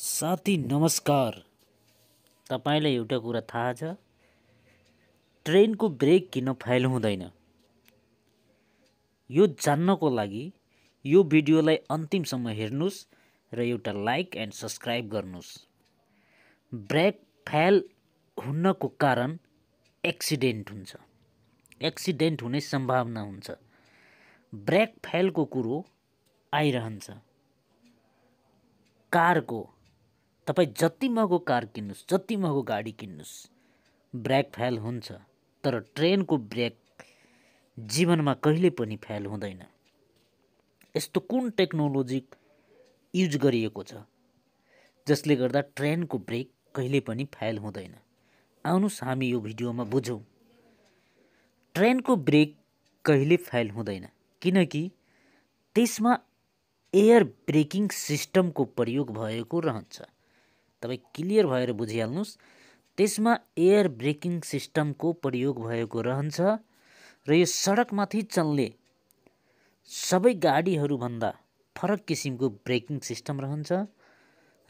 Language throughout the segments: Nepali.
साथी नमस्कार तपाईँलाई एउटा कुरा थाहा छ ट्रेनको ब्रेक किन फेल हुँदैन यो जान्नको लागि यो भिडियोलाई अन्तिमसम्म हेर्नुहोस् र एउटा लाइक एन्ड सब्सक्राइब गर्नुहोस् ब्रेक फेल हुनको कारण एक्सिडेन्ट हुन्छ एक्सिडेन्ट हुने सम्भावना हुन्छ ब्रेक फेलको कुरो आइरहन्छ कारको तपाईँ जति महँगो कार किन्नुहोस् जति महँगो गाडी किन्नुहोस् ब्रेक फेल हुन्छ तर ट्रेनको ब्रेक जीवनमा कहिले पनि फेल हुँदैन यस्तो कुन टेक्नोलोजी युज गरिएको छ जसले गर्दा ट्रेनको ब्रेक कहिले पनि फेल हुँदैन आउनुहोस् हामी यो भिडियोमा बुझौँ ट्रेनको ब्रेक कहिले फेल हुँदैन किनकि त्यसमा एयर ब्रेकिङ सिस्टमको प्रयोग भएको रहन्छ तपाईँ क्लियर भएर बुझिहाल्नुहोस् त्यसमा एयर ब्रेकिङ सिस्टमको प्रयोग भएको रहन्छ र यो सडकमाथि चल्ने सबै गाडीहरूभन्दा फरक किसिमको ब्रेकिङ सिस्टम रहन्छ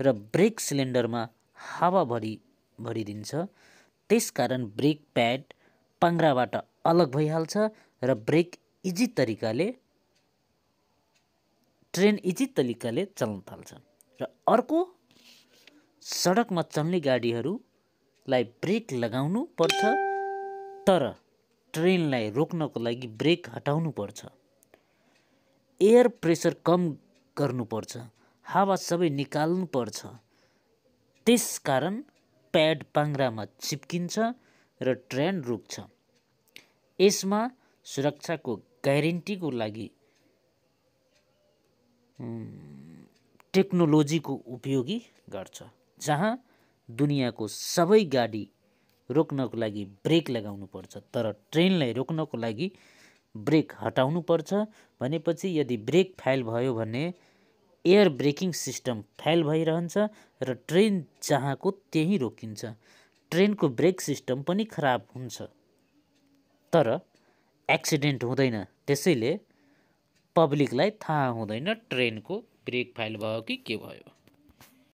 र ब्रेक सिलिन्डरमा हावा भरि भरिदिन्छ त्यसकारण ब्रेक प्याड पाङ्राबाट अलग भइहाल्छ र ब्रेक इजी तरिकाले ट्रेन इजी तरिकाले चल्न थाल्छ र अर्को सडकमा चल्ने गाडीहरूलाई ब्रेक लगाउनु पर्छ तर ट्रेनलाई रोक्नको लागि ब्रेक हटाउनु पर्छ एयर प्रेसर कम गर्नुपर्छ हावा सबै निकाल्नु पर्छ त्यस कारण प्याड पाङ्रामा चिप्किन्छ र ट्रेन रोक्छ यसमा सुरक्षाको ग्यारेन्टीको लागि टेक्नोलोजीको उपयोगी गर्छ जहाँ दुनियाँको सबै गाडी रोक्नको लागि ब्रेक लगाउनु पर्छ तर ट्रेनलाई रोक्नको लागि ब्रेक हटाउनु पर्छ भनेपछि यदि ब्रेक फेल भयो भने एयर ब्रेकिङ सिस्टम फेल भइरहन्छ र ट्रेन जहाँको त्यहीँ रोकिन्छ ट्रेनको ब्रेक सिस्टम पनि खराब हुन्छ तर एक्सिडेन्ट हुँदैन त्यसैले पब्लिकलाई थाहा हुँदैन ट्रेनको ब्रेक फेल भयो कि के भयो